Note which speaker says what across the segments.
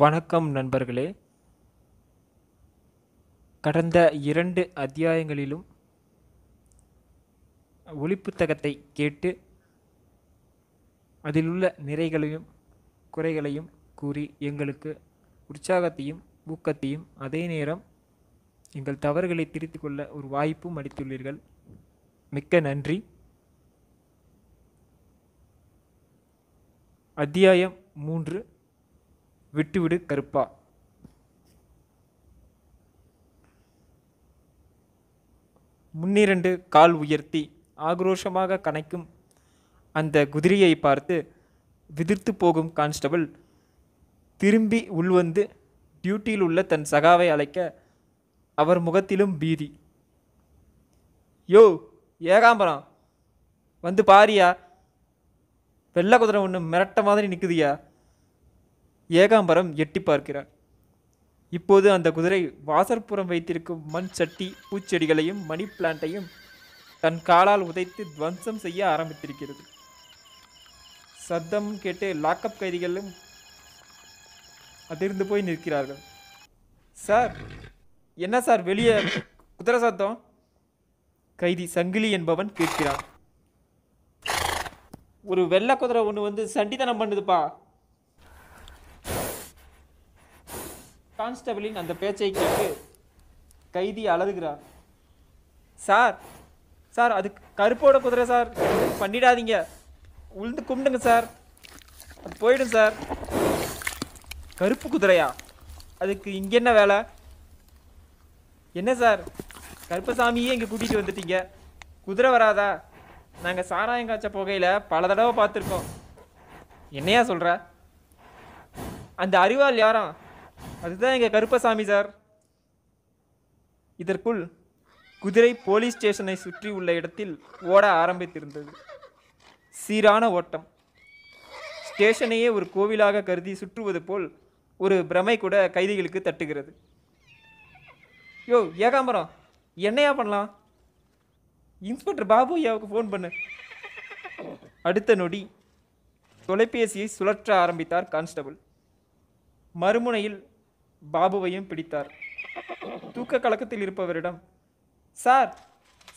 Speaker 1: வணக்கம் நண்பர்களே கடந்த இரண்டு அத்தியாயங்களிலும் ஒளிப்புத்தகத்தை கேட்டு அதிலுள்ள நிறைகளையும் குறைகளையும் கூறி எங்களுக்கு உற்சாகத்தையும் ஊக்கத்தையும் அதே நேரம் எங்கள் தவறுகளை திருத்திக் கொள்ள ஒரு வாய்ப்பும் அளித்துள்ளீர்கள் மிக்க நன்றி அத்தியாயம் மூன்று விட்டுவிடு கருப்பா முன்னிரண்டு கால் உயர்த்தி ஆக்ரோஷமாக கணைக்கும் அந்த குதிரையை பார்த்து விதிர்த்து போகும் கான்ஸ்டபிள் திரும்பி உள்வந்து டியூட்டியில் உள்ள தன் சகாவை அழைக்க அவர் முகத்திலும் பீதி யோ ஏகாம்பரம் வந்து பாரியா வெள்ளை குதிரை ஒன்று மிரட்ட மாதிரி நிற்குதியா ஏகாம்பரம் எட்டி பார்க்கிறார் இப்போது அந்த குதிரை வாசற்புறம் வைத்திருக்கும் மண் சட்டி பூச்செடிகளையும் மணி பிளான்ட்டையும் தன் காலால் உதைத்து துவம்சம் செய்ய ஆரம்பித்திருக்கிறது சத்தம் கேட்டு லாக்கப் கைதிகளும் அதிர்ந்து போய் நிற்கிறார்கள் சார் என்ன சார் வெளியே குதிரை சத்தம் கைதி சங்கிலி என்பவன் கேட்கிறான் ஒரு வெள்ளை குதிரை ஒன்று வந்து சண்டிதனம் பண்ணுதுப்பா கான்ஸ்டபிளின் அந்த பேச்சை கேட்டு கைதி அலறுகிறார் சார் சார் அது கருப்போட குதிரை சார் பண்ணிடாதீங்க உளுந்து கும்பிடுங்க சார் அது போயிடும் சார் கருப்பு குதிரையா அதுக்கு இங்கே என்ன வேலை என்ன சார் கருப்பசாமியே இங்கே கூட்டிகிட்டு வந்துட்டீங்க குதிரை வராதா நாங்கள் சாராயம் காய்ச்ச புகையில் பல தடவை பார்த்துருக்கோம் என்னையா சொல்கிற அந்த அறிவால் யாரும் அதுதான் எங்கள் கருப்பசாமி சார் இதற்குள் குதிரை போலீஸ் ஸ்டேஷனை சுற்றி உள்ள இடத்தில் ஓட ஆரம்பித்திருந்தது சீரான ஓட்டம் ஸ்டேஷனையே ஒரு கோவிலாக கருதி சுற்றுவது போல் ஒரு பிரமை கூட கைதிகளுக்கு தட்டுகிறது யோ ஏகாம்பரம் என்னையா பண்ணலாம் இன்ஸ்பெக்டர் பாபு ஐயாவுக்கு ஃபோன் பண்ணு அடுத்த நொடி தொலைபேசியை சுழற்ற ஆரம்பித்தார் கான்ஸ்டபுள் மறுமுனையில் பாபுவையும் பிடித்தார் தூக்க கலக்கத்தில் இருப்பவரிடம் சார்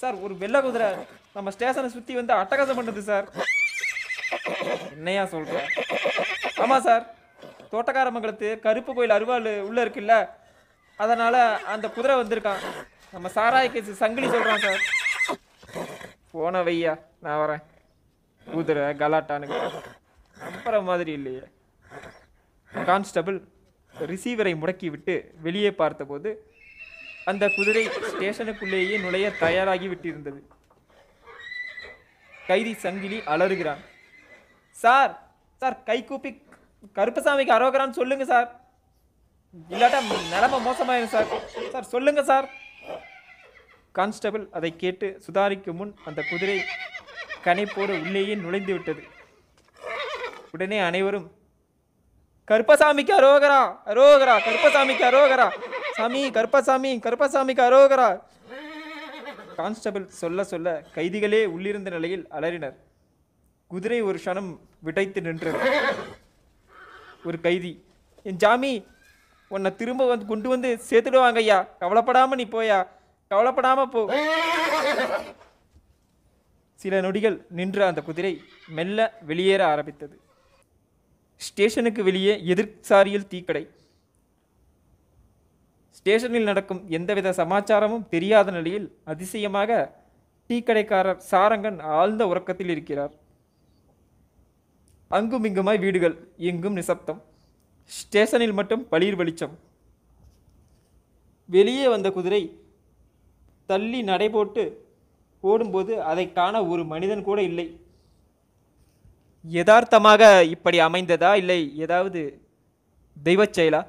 Speaker 1: சார் ஒரு வெள்ள குதிரை நம்ம ஸ்டேஷனை சுற்றி வந்து அட்டகாசம் பண்ணுது சார் என்னையா சொல்கிற ஆமாம் சார் தோட்டக்காரமங்கலத்து கருப்பு கோயில் அருவாள் உள்ளே இருக்குல்ல அதனால் அந்த குதிரை வந்திருக்கான் நம்ம சாராய கேசு சங்கிலி சொல்கிறான் சார் போன வையா நான் வரேன் குதிரை கலாட்டானுங்க அப்புறம் மாதிரி இல்லையே கான்ஸ்டபிள் ரிசீவரை முடக்கிவிட்டு வெளியே பார்த்தபோது அந்த குதிரை ஸ்டேஷனுக்குள்ளேயே நுழைய தயாராகி விட்டிருந்தது கைதி சங்கிலி அலறுகிறான் சார் சார் கூப்பி கருப்பசாமிக்கு அரோகரான்னு சொல்லுங்க சார் இல்லாட்டா நிலமை மோசமாயிரும் சார் சார் சொல்லுங்க சார் கான்ஸ்டபிள் அதை கேட்டு சுதாரிக்கும் முன் அந்த குதிரை கனைப்போடு உள்ளேயே நுழைந்து விட்டது உடனே அனைவரும் கருப்பசாமிக்கு அரோகரா அரோகரா கருப்பசாமிக்கு அரோகரா சாமி கருப்பசாமி கருப்பசாமிக்கு அரோகரா கான்ஸ்டபிள் சொல்ல சொல்ல கைதிகளே உள்ளிருந்த நிலையில் அலறினர் குதிரை ஒரு க்ஷணம் விடைத்து நின்றது ஒரு கைதி என் ஜாமி உன்னை திரும்ப வந்து கொண்டு வந்து சேர்த்துடுவாங்க ஐயா கவலைப்படாமல் நீ போயா கவலைப்படாமல் போ சில நொடிகள் நின்ற அந்த குதிரை மெல்ல வெளியேற ஆரம்பித்தது ஸ்டேஷனுக்கு வெளியே எதிர்சாரியில் தீக்கடை ஸ்டேஷனில் நடக்கும் எந்தவித சமாச்சாரமும் தெரியாத நிலையில் அதிசயமாக டீக்கடைக்காரர் சாரங்கன் ஆழ்ந்த உறக்கத்தில் இருக்கிறார் அங்கும் இங்குமாய் வீடுகள் எங்கும் நிசப்தம் ஸ்டேஷனில் மட்டும் பளிர் வெளிச்சம் வெளியே வந்த குதிரை தள்ளி நடை போட்டு ஓடும்போது அதை காண ஒரு மனிதன் கூட இல்லை யதார்த்தமாக இப்படி அமைந்ததா இல்லை ஏதாவது தெய்வச் செயலா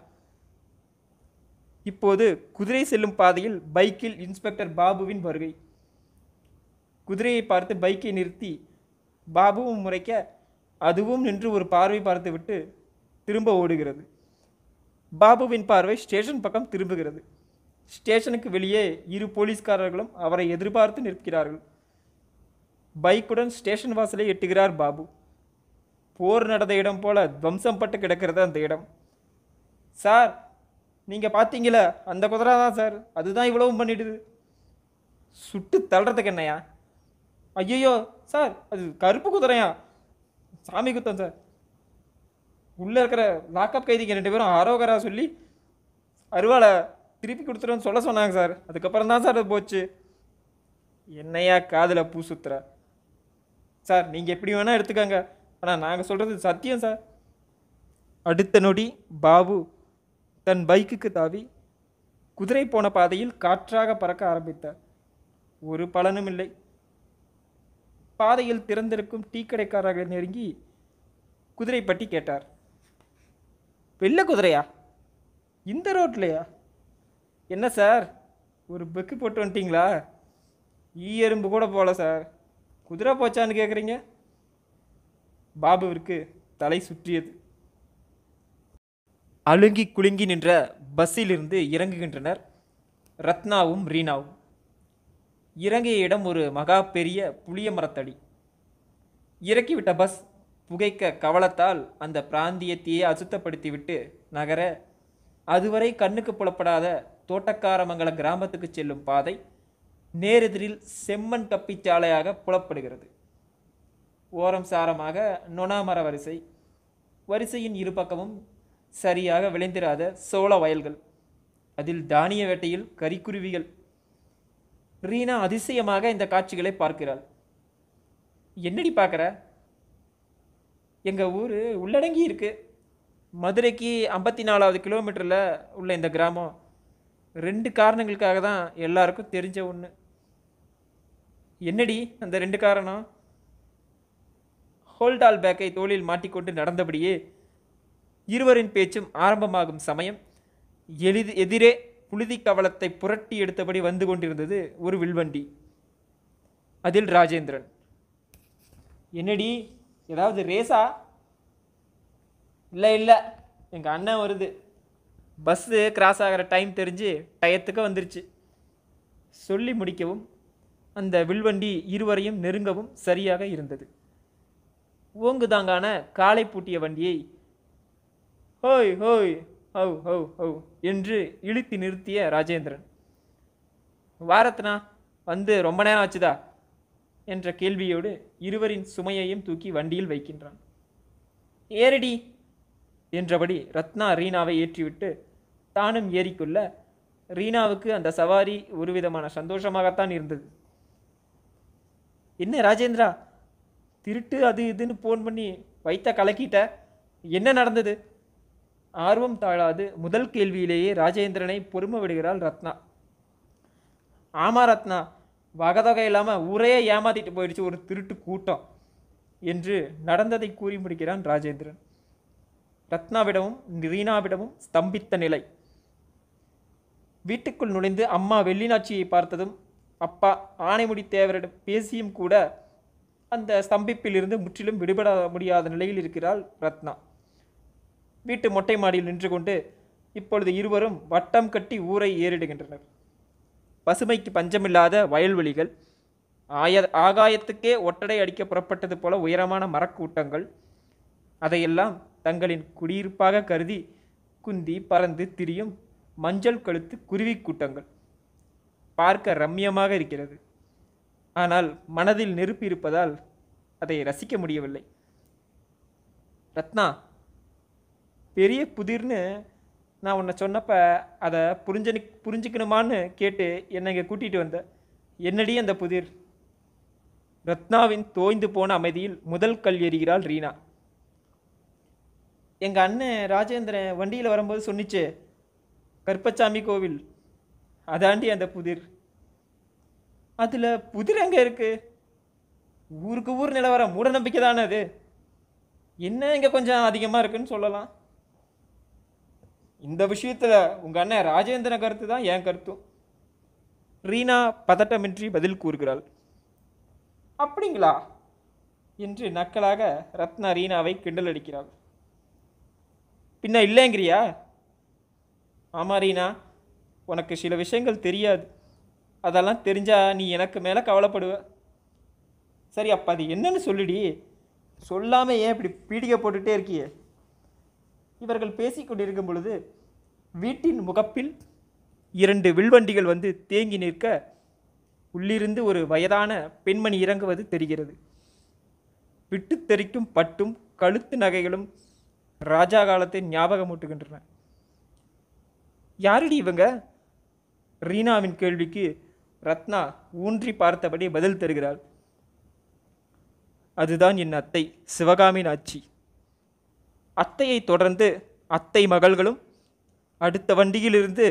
Speaker 1: இப்போது குதிரை செல்லும் பாதையில் பைக்கில் இன்ஸ்பெக்டர் பாபுவின் வருகை குதிரையை பார்த்து பைக்கை நிறுத்தி பாபுவும் முறைக்க அதுவும் நின்று ஒரு பார்வை பார்த்துவிட்டு திரும்ப ஓடுகிறது பாபுவின் பார்வை ஸ்டேஷன் பக்கம் திரும்புகிறது ஸ்டேஷனுக்கு வெளியே இரு போலீஸ்காரர்களும் அவரை எதிர்பார்த்து நிற்கிறார்கள் பைக்குடன் ஸ்டேஷன் வாசலை எட்டுகிறார் பாபு போர் நடந்த இடம் போல் துவம்சம் பட்டு கிடக்கிறது அந்த இடம் சார் நீங்கள் பார்த்தீங்கள அந்த குதிரை தான் சார் அதுதான் இவ்வளவும் பண்ணிடுது சுட்டு தள்ளுறதுக்கு என்னையா ஐயையோ சார் அது கருப்பு குதிரையா சாமி குத்தம் சார் உள்ளே இருக்கிற லாக்அப் கைதிங்க ரெண்டு பேரும் ஆரோகரா சொல்லி அருவாளை திருப்பி கொடுத்துருன்னு சொல்ல சொன்னாங்க சார் அதுக்கப்புறம் தான் சார் அது போச்சு என்னையா காதில் பூ சுத்துற சார் நீங்கள் எப்படி வேணால் எடுத்துக்கோங்க ஆனால் நாங்கள் சொல்கிறது சத்தியம் சார் அடுத்த நொடி பாபு தன் பைக்குக்கு தாவி குதிரை போன பாதையில் காற்றாக பறக்க ஆரம்பித்தார் ஒரு பலனும் இல்லை பாதையில் திறந்திருக்கும் டீ கடைக்காரர்கள் நெருங்கி குதிரை பற்றி கேட்டார் வெள்ளை குதிரையா இந்த ரோட்லையா என்ன சார் ஒரு பெக்கு போட்டு வந்துட்டிங்களா ஈ எறும்பு கூட போகல சார் குதிரை போச்சான்னு கேட்குறீங்க பாபுவிற்கு தலை சுற்றியது அழுங்கி குலுங்கி நின்ற பஸ்ஸிலிருந்து இறங்குகின்றனர் ரத்னாவும் ரீனாவும் இறங்கிய இடம் ஒரு மகா பெரிய புளிய மரத்தடி இறக்கிவிட்ட பஸ் புகைக்க கவலத்தால் அந்த பிராந்தியத்தையே அசுத்தப்படுத்திவிட்டு நகர அதுவரை கண்ணுக்கு புலப்படாத தோட்டக்காரமங்கல கிராமத்துக்கு செல்லும் பாதை நேரெதிரில் செம்மண் கப்பிச்சாலையாக புலப்படுகிறது ஓரம் சாரமாக நொணாமர வரிசை வரிசையின் இரு பக்கமும் சரியாக விளைந்திராத சோள வயல்கள் அதில் தானிய வேட்டையில் கரிக்குருவிகள் ரீனா அதிசயமாக இந்த காட்சிகளை பார்க்கிறாள் என்னடி பார்க்குற எங்கள் ஊர் உள்ளடங்கி இருக்குது மதுரைக்கு ஐம்பத்தி நாலாவது கிலோமீட்டரில் உள்ள இந்த கிராமம் ரெண்டு காரணங்களுக்காக தான் எல்லாருக்கும் தெரிஞ்ச ஒன்று என்னடி அந்த ரெண்டு காரணம் ஹோல்டால் பேக்கை தோளில் மாட்டிக்கொண்டு நடந்தபடியே இருவரின் பேச்சும் ஆரம்பமாகும் சமயம் எளிது எதிரே புழுதி கவலத்தை புரட்டி எடுத்தபடி வந்து கொண்டிருந்தது ஒரு வில்வண்டி அதில் ராஜேந்திரன் என்னடி ஏதாவது ரேஸா இல்லை இல்லை எங்கள் அண்ணன் வருது பஸ்ஸு கிராஸ் ஆகிற டைம் தெரிஞ்சு டயத்துக்கு வந்துருச்சு சொல்லி முடிக்கவும் அந்த வில்வண்டி இருவரையும் நெருங்கவும் சரியாக இருந்தது ஓங்குதாங்கான காலை பூட்டிய வண்டியை ஹோய் ஹோய் ஹவு ஹவு ஹவு என்று இழுத்தி நிறுத்திய ராஜேந்திரன் வாரத்னா வந்து ரொம்ப நேரம் ஆச்சுதா என்ற கேள்வியோடு இருவரின் சுமையையும் தூக்கி வண்டியில் வைக்கின்றான் ஏறடி என்றபடி ரத்னா ரீனாவை ஏற்றிவிட்டு தானும் ஏறிக்கொள்ள ரீனாவுக்கு அந்த சவாரி ஒரு விதமான சந்தோஷமாகத்தான் இருந்தது என்ன ராஜேந்திரா திருட்டு அது இதுன்னு ஃபோன் பண்ணி வைத்த கலக்கிட்ட என்ன நடந்தது ஆர்வம் தாழாது முதல் கேள்வியிலேயே ராஜேந்திரனை பொறுமை விடுகிறாள் ரத்னா ஆமா ரத்னா வகதொகை இல்லாமல் ஊரையே ஏமாத்திட்டு போயிடுச்சு ஒரு திருட்டு கூட்டம் என்று நடந்ததை கூறி முடிக்கிறான் ராஜேந்திரன் ரத்னாவிடமும் ரீனாவிடமும் ஸ்தம்பித்த நிலை வீட்டுக்குள் நுழைந்து அம்மா வெள்ளினாட்சியை பார்த்ததும் அப்பா ஆனைமுடி தேவரிடம் பேசியும் கூட அந்த ஸ்தம்பிப்பிலிருந்து முற்றிலும் விடுபட முடியாத நிலையில் இருக்கிறாள் ரத்னா வீட்டு மொட்டை மாடியில் நின்று கொண்டு இப்பொழுது இருவரும் வட்டம் கட்டி ஊரை ஏறிடுகின்றனர் பசுமைக்கு பஞ்சமில்லாத வயல்வெளிகள் ஆய ஆகாயத்துக்கே ஒட்டடை அடிக்க புறப்பட்டது போல உயரமான மரக்கூட்டங்கள் அதையெல்லாம் தங்களின் குடியிருப்பாக கருதி குந்தி பறந்து திரியும் மஞ்சள் கழுத்து குருவி கூட்டங்கள் பார்க்க ரம்யமாக இருக்கிறது ஆனால் மனதில் நெருப்பு இருப்பதால் அதை ரசிக்க முடியவில்லை ரத்னா பெரிய புதிர்னு நான் உன்னை சொன்னப்போ அதை புரிஞ்சனு புரிஞ்சுக்கணுமான்னு கேட்டு என்னை இங்கே கூட்டிகிட்டு வந்தேன் என்னடி அந்த புதிர் ரத்னாவின் தோய்ந்து போன அமைதியில் முதல் கல் எறிகிறாள் ரீனா எங்கள் அண்ணன் ராஜேந்திரன் வண்டியில் வரும்போது சொன்னிச்சு கருப்பசாமி கோவில் அதாண்டி அந்த புதிர் அதில் புதிர் எங்கே இருக்குது ஊருக்கு ஊர் நிலவர மூட நம்பிக்கை தானே அது என்ன இங்கே கொஞ்சம் அதிகமாக இருக்குன்னு சொல்லலாம் இந்த விஷயத்தில் உங்கள் அண்ணன் ராஜேந்திரன் கருத்து தான் என் கருத்தும் ரீனா பதட்டமின்றி பதில் கூறுகிறாள் அப்படிங்களா என்று நக்கலாக ரத்னா ரீனாவை கிண்டல் அடிக்கிறாள் பின்ன இல்லைங்கிறியா ஆமாம் ரீனா உனக்கு சில விஷயங்கள் தெரியாது அதெல்லாம் தெரிஞ்சால் நீ எனக்கு மேலே கவலைப்படுவ சரி அப்போ அது என்னன்னு சொல்லுடி சொல்லாமல் ஏன் இப்படி பீடிகை போட்டுகிட்டே இருக்கியே இவர்கள் பேசி கொண்டிருக்கும் பொழுது வீட்டின் முகப்பில் இரண்டு வில்வண்டிகள் வந்து தேங்கி நிற்க உள்ளிருந்து ஒரு வயதான பெண்மணி இறங்குவது தெரிகிறது விட்டு தெரிக்கும் பட்டும் கழுத்து நகைகளும் ராஜா காலத்தை ஞாபகமூட்டுகின்றன யாரடி இவங்க ரீனாவின் கேள்விக்கு ரத்னா ஊன்றி பார்த்தபடி பதில் தருகிறாள் அதுதான் என் அத்தை சிவகாமி ஆட்சி அத்தையை தொடர்ந்து அத்தை மகள்களும் அடுத்த வண்டியிலிருந்து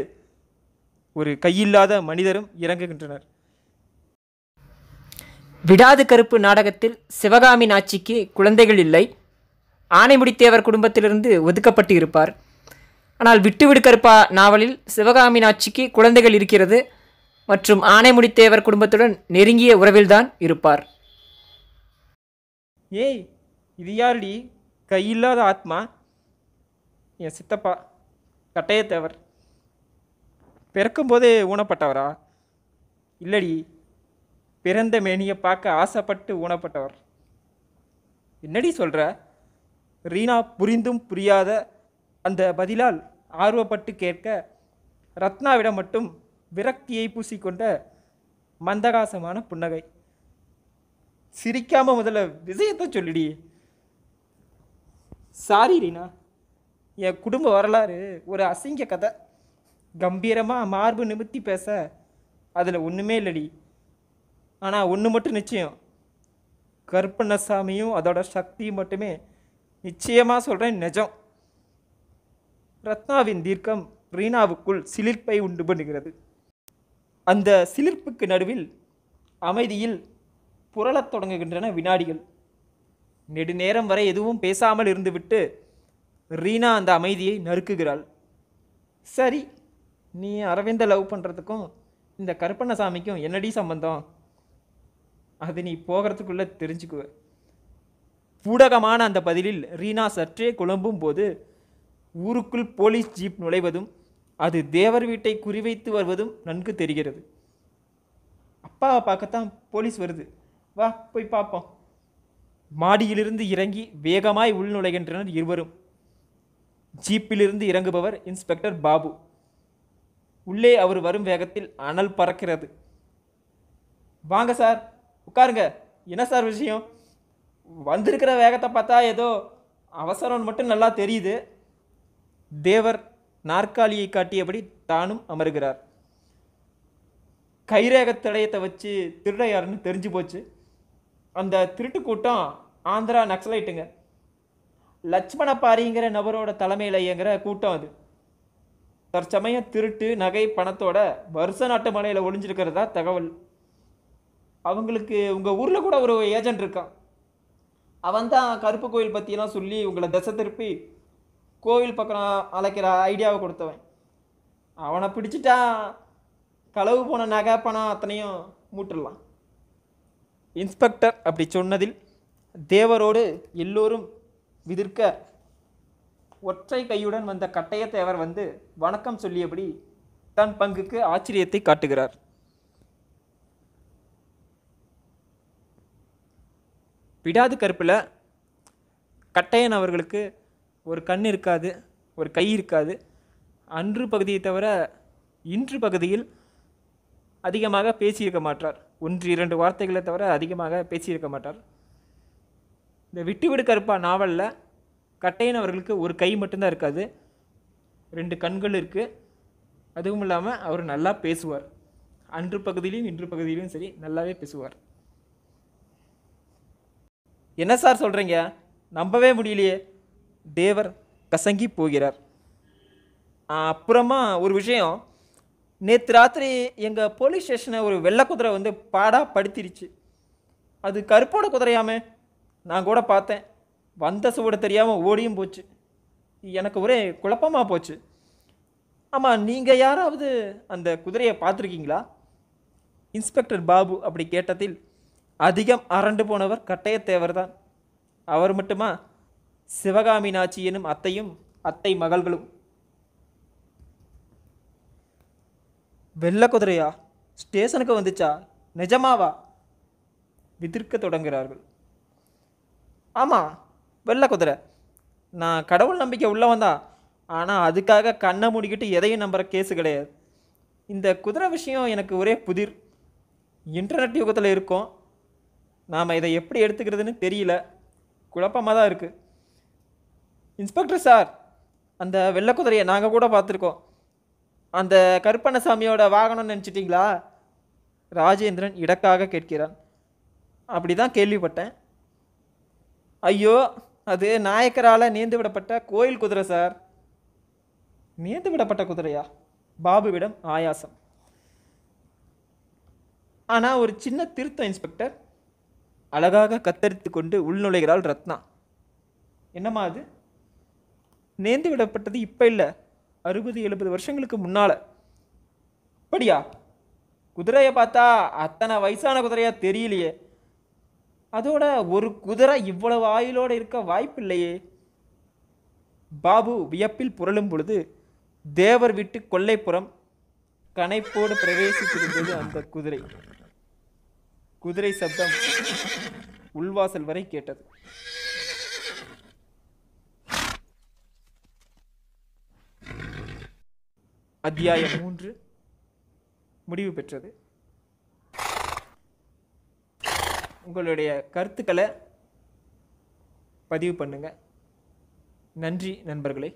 Speaker 1: ஒரு கையில்லாத மனிதரும் இறங்குகின்றனர் விடாது கருப்பு நாடகத்தில் சிவகாமி நாச்சிக்கு குழந்தைகள் இல்லை ஆனைமுடித்தேவர் குடும்பத்திலிருந்து ஒதுக்கப்பட்டு இருப்பார் ஆனால் விட்டுவிடு கருப்பா நாவலில் சிவகாமி நாச்சிக்கு குழந்தைகள் இருக்கிறது மற்றும் ஆனைமுடித்தேவர் குடும்பத்துடன் நெருங்கிய உறவில்தான் இருப்பார் ஏய் இது யாருடி கையில்லாத ஆத்மா என் சித்தப்பா கட்டையத்தேவர் பிறக்கும்போதே ஊனப்பட்டவரா இல்லடி பிறந்த மேனியை பார்க்க ஆசைப்பட்டு ஊனப்பட்டவர் என்னடி சொல்கிற ரீனா புரிந்தும் புரியாத அந்த பதிலால் ஆர்வப்பட்டு கேட்க ரத்னாவிடம் மட்டும் விரக்தியை பூசிக்கொண்ட மந்தகாசமான புன்னகை சிரிக்காமல் முதல்ல விஷயத்தை சொல்லிடி சாரி ரீனா என் குடும்ப வரலாறு ஒரு அசிங்க கதை கம்பீரமாக மார்பு நிமித்தி பேச அதில் ஒன்றுமே இல்லடி ஆனால் ஒன்று மட்டும் நிச்சயம் கருப்பண்ணசாமியும் அதோட சக்தியும் மட்டுமே நிச்சயமாக சொல்கிறேன் நிஜம் ரத்னாவின் தீர்க்கம் ரீனாவுக்குள் சிலிர்ப்பை உண்டு பண்ணுகிறது அந்த சிலிர்ப்புக்கு நடுவில் அமைதியில் புரளத் தொடங்குகின்றன வினாடிகள் நெடுநேரம் வரை எதுவும் பேசாமல் இருந்துவிட்டு ரீனா அந்த அமைதியை நறுக்குகிறாள் சரி நீ அரவிந்த லவ் பண்ணுறதுக்கும் இந்த கருப்பண்ணசாமிக்கும் என்னடி சம்பந்தம் அது நீ போகிறதுக்குள்ளே தெரிஞ்சுக்குவ பூடகமான அந்த பதிலில் ரீனா சற்றே குழம்பும் போது ஊருக்குள் போலீஸ் ஜீப் நுழைவதும் அது தேவர் வீட்டை குறிவைத்து வருவதும் நன்கு தெரிகிறது அப்பாவை பார்க்கத்தான் போலீஸ் வருது வா போய் பார்ப்போம் மாடியிலிருந்து இறங்கி வேகமாய் உள்நுழைகின்றனர் இருவரும் ஜீப்பிலிருந்து இறங்குபவர் இன்ஸ்பெக்டர் பாபு உள்ளே அவர் வரும் வேகத்தில் அனல் பறக்கிறது வாங்க சார் உட்காருங்க என்ன சார் விஷயம் வந்திருக்கிற வேகத்தை பார்த்தா ஏதோ அவசரம்னு மட்டும் நல்லா தெரியுது தேவர் நாற்காலியை காட்டியபடி தானும் அமர்கிறார் கைரேக தடயத்தை வச்சு திருட யாருன்னு தெரிஞ்சு போச்சு அந்த திருட்டு கூட்டம் ஆந்திரா நக்சலைட்டுங்க லட்சுமண பாரிங்கிற நபரோட தலைமையில் இயங்குற கூட்டம் அது தற்சமயம் திருட்டு நகை பணத்தோட வருஷ நாட்டு மலையில் ஒளிஞ்சிருக்கிறதா தகவல் அவங்களுக்கு உங்கள் ஊரில் கூட ஒரு ஏஜென்ட் இருக்கான் அவன் தான் கருப்பு கோயில் பற்றியெல்லாம் சொல்லி உங்களை தசை திருப்பி கோவில் பக்கம் அழைக்கிற ஐடியாவை கொடுத்தவன் அவனை பிடிச்சிட்டா களவு போன நகை பணம் அத்தனையும் மூட்டுடலாம் இன்ஸ்பெக்டர் அப்படி சொன்னதில் தேவரோடு எல்லோரும் விதிர்க்க ஒற்றை கையுடன் வந்த கட்டையத்தேவர் வந்து வணக்கம் சொல்லியபடி தன் பங்குக்கு ஆச்சரியத்தை காட்டுகிறார் விடாது கருப்பில் கட்டையன் அவர்களுக்கு ஒரு கண் இருக்காது ஒரு கை இருக்காது அன்று பகுதியை தவிர இன்று பகுதியில் அதிகமாக பேசியிருக்க மாட்டார் ஒன்று இரண்டு வார்த்தைகளை தவிர அதிகமாக பேசியிருக்க மாட்டார் இந்த விட்டுவிடு கருப்பா நாவலில் கட்டையன் அவர்களுக்கு ஒரு கை மட்டும்தான் இருக்காது ரெண்டு கண்கள் இருக்குது அதுவும் இல்லாமல் அவர் நல்லா பேசுவார் அன்று பகுதியிலையும் இன்று பகுதியிலையும் சரி நல்லாவே பேசுவார் என்ன சார் சொல்கிறீங்க நம்பவே முடியலையே தேவர் கசங்கி போகிறார் அப்புறமா ஒரு விஷயம் நேற்று ராத்திரி எங்கள் போலீஸ் ஸ்டேஷனை ஒரு வெள்ளை குதிரை வந்து பாடாக படுத்திருச்சு அது கருப்போட குதிரையாமே நான் கூட பார்த்தேன் வந்த சுவடை தெரியாமல் ஓடியும் போச்சு எனக்கு ஒரே குழப்பமாக போச்சு ஆமாம் நீங்கள் யாராவது அந்த குதிரையை பார்த்துருக்கீங்களா இன்ஸ்பெக்டர் பாபு அப்படி கேட்டதில் அதிகம் அரண்டு போனவர் கட்டையத்தேவர் தான் அவர் மட்டுமா சிவகாமி நாச்சி எனும் அத்தையும் அத்தை மகள்களும் வெள்ள குதிரையா ஸ்டேஷனுக்கு வந்துச்சா நிஜமாவா விதிர்க்க தொடங்குகிறார்கள் ஆமாம் வெள்ள குதிரை நான் கடவுள் நம்பிக்கை உள்ளவன் ஆனால் அதுக்காக கண்ணை மூடிக்கிட்டு எதையும் நம்புகிற கேஸு கிடையாது இந்த குதிரை விஷயம் எனக்கு ஒரே புதிர் இன்டர்நெட் யுகத்தில் இருக்கோம் நாம் இதை எப்படி எடுத்துக்கிறதுன்னு தெரியல குழப்பமாக தான் இருக்குது இன்ஸ்பெக்டர் சார் அந்த வெள்ளக்குதிரையை நாங்கள் கூட பார்த்துருக்கோம் அந்த கருப்பண்ணசாமியோட வாகனம்னு நினச்சிட்டிங்களா ராஜேந்திரன் இடக்காக கேட்கிறான் அப்படி தான் கேள்விப்பட்டேன் ஐயோ அது நாயக்கரால் நேர்ந்து விடப்பட்ட கோயில் குதிரை சார் நேர்ந்து விடப்பட்ட குதிரையா பாபுவிடம் ஆயாசம் ஆனால் ஒரு சின்ன திருத்தம் இன்ஸ்பெக்டர் அழகாக கத்தரித்து கொண்டு உள்நுழைகிறாள் ரத்னா என்னம்மா அது நேர்ந்து விடப்பட்டது இப்போ இல்லை அறுபது எழுபது வருஷங்களுக்கு முன்னால் அப்படியா குதிரையை பார்த்தா அத்தனை வயசான குதிரையாக தெரியலையே அதோட ஒரு குதிரை இவ்வளவு ஆயுளோடு இருக்க வாய்ப்பு இல்லையே பாபு வியப்பில் புரளும் பொழுது தேவர் விட்டு கொல்லைப்புறம் கனைப்போடு பிரவேசித்திருந்தது அந்த குதிரை குதிரை சப்தம் உள்வாசல் வரை கேட்டது அத்தியாயம் மூன்று முடிவு பெற்றது உங்களுடைய கருத்துக்களை பதிவு பண்ணுங்கள் நன்றி நண்பர்களே